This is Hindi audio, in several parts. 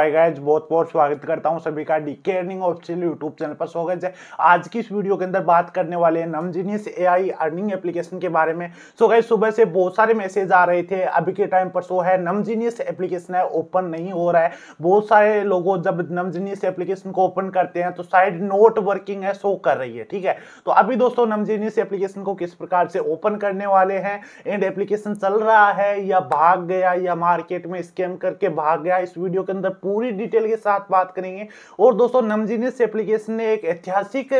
हाय गाइस बहुत बहुत स्वागत करता हूँ सभी का DK earning official YouTube channel पर स्वागत है आज की इस वीडियो के अंदर बात करने वाले हैं नमजीनियस ए आई अर्निंग एप्लीकेशन के बारे में सो गाइज सुबह से बहुत सारे मैसेज आ रहे थे अभी के टाइम पर सो है नमजीनियस एप्लीकेशन है ओपन नहीं हो रहा है बहुत सारे लोगों जब नमजीनियस एप्लीकेशन को ओपन करते हैं तो साइड नोट वर्किंग है सो कर रही है ठीक है तो अभी दोस्तों नमजीनियस एप्लीकेशन को किस प्रकार से ओपन करने वाले हैं एंड एप्लीकेशन चल रहा है या भाग गया या मार्केट में स्कैम करके भाग गया इस वीडियो के अंदर पूरी डिटेल के साथ बात करेंगे और दोस्तों नमजीनियस एप्लीकेशन ने एक ऐतिहासिक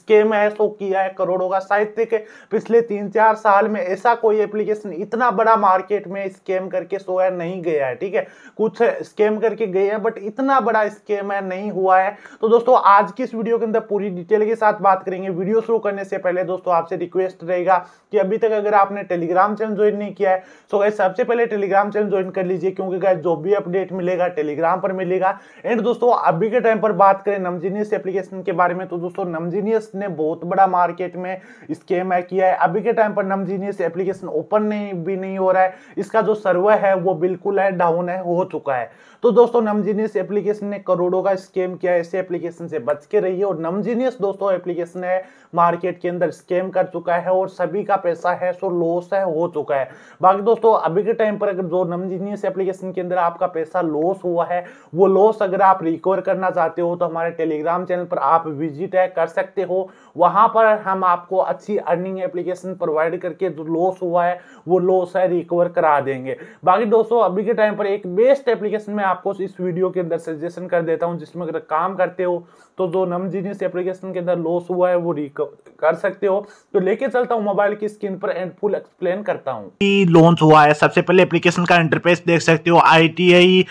स्केम है शो किया है करोड़ों का साहित्य के पिछले तीन चार साल में ऐसा कोई एप्लीकेशन इतना बड़ा मार्केट में स्कैम करके सोया नहीं गया है ठीक है कुछ स्कैम करके गए हैं बट इतना बड़ा स्कैम है नहीं हुआ है तो दोस्तों आज की इस वीडियो के अंदर पूरी डिटेल के साथ बात करेंगे वीडियो शुरू करने से पहले दोस्तों आपसे रिक्वेस्ट रहेगा कि अभी तक अगर आपने टेलीग्राम चैनल ज्वाइन नहीं किया है तो सबसे पहले टेलीग्राम चैनल ज्वाइन कर लीजिए क्योंकि जो भी अपडेट मिलेगा टेलीग्राम पर मिलेगा एंड दोस्तों अभी के टाइम पर बात करें नमजीनियस एप्लीकेशन के बारे में तो दोस्तों नमजीनियस ने बहुत बड़ा मार्केट में स्केम है किया है अभी के टाइम पर नमजीनियस एप्लीकेशन ओपन नहीं भी नहीं हो रहा है इसका जो सर्वर है वो बिल्कुल है डाउन है हो चुका है तो दोस्तों नमजीनियस एप्लीकेशन ने करोड़ों का स्केम किया है ऐसे एप्लीकेशन से बच के रहिए और नमजीनियस दोस्तों एप्लीकेशन है मार्केट के अंदर स्कैम कर चुका है और सभी का पैसा है सो लॉस है हो चुका है बाकी दोस्तों अभी के टाइम पर अगर जो नमजीनियस एप्लीकेशन के अंदर आपका पैसा लॉस हुआ है वो लॉस अगर आप रिकवर करना चाहते हो तो हमारे टेलीग्राम चैनल पर आप विजिट है कर सकते हो वहाँ पर हम आपको अच्छी अर्निंग एप्लीकेशन प्रोवाइड करके जो लॉस हुआ है वो लॉस है रिकवर करा देंगे बाकी दोस्तों अभी के टाइम पर एक बेस्ट एप्लीकेशन मैं आपको इस वीडियो के अंदर सजेशन कर देता हूँ जिसमें अगर काम करते हो तो जो नम जीनियस एप्लीकेशन के अंदर लॉस हुआ है वो रिकवर कर सकते हो तो लेके चलता हूँ मोबाइल की स्क्रीन पर एंड फुल एक्सप्लेन करता हूँ लॉन्च हुआ है सबसे पहले एप्लीकेशन का इंटरफेस देख सकते हो आई टी आई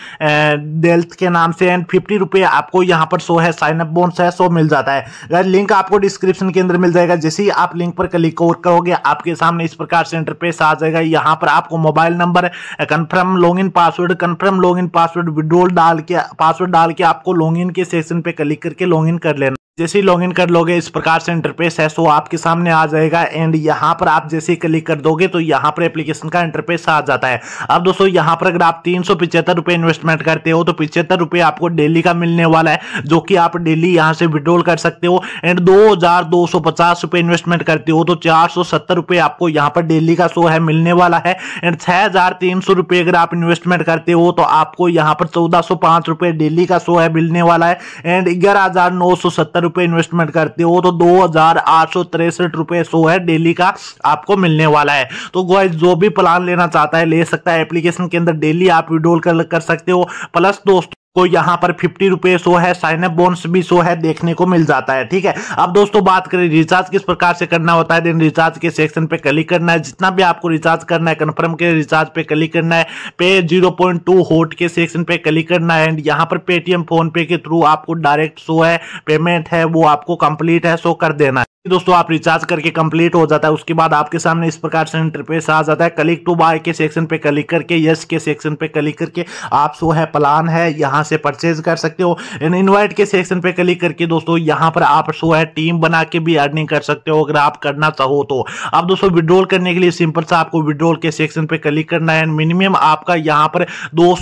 सिक्स के नाम से एंड फिफ्टी रुपये आपको यहाँ पर शो है साइनअप बोन्स है सो मिल जाता है लिंक आपको डिस्क्रिप्शन के अंदर मिल जाएगा जैसे ही आप लिंक पर क्लिक और करोगे आपके सामने इस प्रकार से इंटरफेस आ जाएगा यहाँ पर आपको mobile number confirm in password confirm in password withdrawal डाल के पासवर्ड डाल के आपको इन के सेशन पे क्लिक करके इन कर लेना जैसे ही लॉगिन कर लोगे इस प्रकार से इंटरफेस है सो आपके सामने आ जाएगा एंड यहाँ पर आप जैसे ही क्लिक कर दोगे तो यहाँ पर एप्लीकेशन का इंटरफेस आ जाता है अब दोस्तों यहाँ पर अगर आप तीन सौ रुपये इन्वेस्टमेंट करते हो तो पिछहत्तर रुपये आपको डेली का मिलने वाला है जो कि आप डेली यहाँ से विड्रोल कर सकते हो एंड दो रुपए इन्वेस्टमेंट करते हो तो चार आपको यहाँ पर डेली का शो है मिलने वाला है एंड छः रुपए अगर आप इन्वेस्टमेंट करते हो तो आपको यहाँ पर चौदह रुपए डेली का शो है मिलने वाला है एंड ग्यारह रुपए इन्वेस्टमेंट करते हो तो दो हजार आठ सौ तिरसठ रुपए सो है डेली का आपको मिलने वाला है तो गाइस जो भी प्लान लेना चाहता है ले सकता है एप्लीकेशन के अंदर डेली आप विड्रोल कर, कर सकते हो प्लस दोस्तों को तो यहाँ पर फिफ्टी रुपए शो है साइन अप बोनस भी शो है देखने को मिल जाता है ठीक है अब दोस्तों बात करें रिचार्ज किस प्रकार से करना होता है देन रिचार्ज के सेक्शन पे क्लिक करना है जितना भी आपको रिचार्ज करना है कन्फर्म के रिचार्ज पे क्लिक करना है पे जीरो पॉइंट टू होट के सेक्शन पे क्लिक करना है एंड यहाँ पर पेटीएम फोन पे के थ्रू आपको डायरेक्ट शो है पेमेंट है वो आपको कंप्लीट है शो कर देना है दोस्तों आप रिचार्ज करके कंप्लीट हो जाता है उसके बाद आपके सामने इस प्रकार से इंटरफेस आ जाता है क्लिक टू बाय के सेक्शन पे क्लिक करके यस के सेक्शन पे क्लिक करके आप सो है प्लान है यहाँ से परचेज कर सकते हो इन इन्वाइट के सेक्शन पे क्लिक करके दोस्तों यहाँ पर आप सो है टीम बना के भी अर्निंग कर सकते हो अगर आप करना चाहो तो अब दोस्तों विड्रॉल करने के लिए सिंपल सा आपको विड्रॉल के सेक्शन पे क्लिक करना है मिनिमम आपका यहाँ पर दो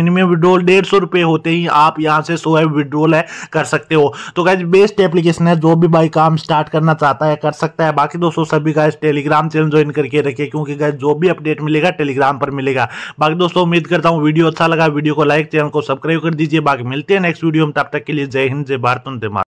मिनिमम विड्रॉल डेढ़ होते ही आप यहाँ से सो है विड्रॉल है कर सकते हो तो गाइज बेस्ट एप्लीकेशन है जो भी बाई काम स्टार्ट करना चाहता है कर सकता है बाकी दोस्तों सभी गाइस टेलीग्राम चैनल ज्वाइन करके रखिए क्योंकि गाइस जो भी अपडेट मिलेगा टेलीग्राम पर मिलेगा बाकी दोस्तों उम्मीद करता हूँ वीडियो अच्छा लगा वीडियो को लाइक चैनल को सब्सक्राइब कर दीजिए बाकी मिलते हैं नेक्स्ट वीडियो में तब तक के लिए जय हिंद जय भारत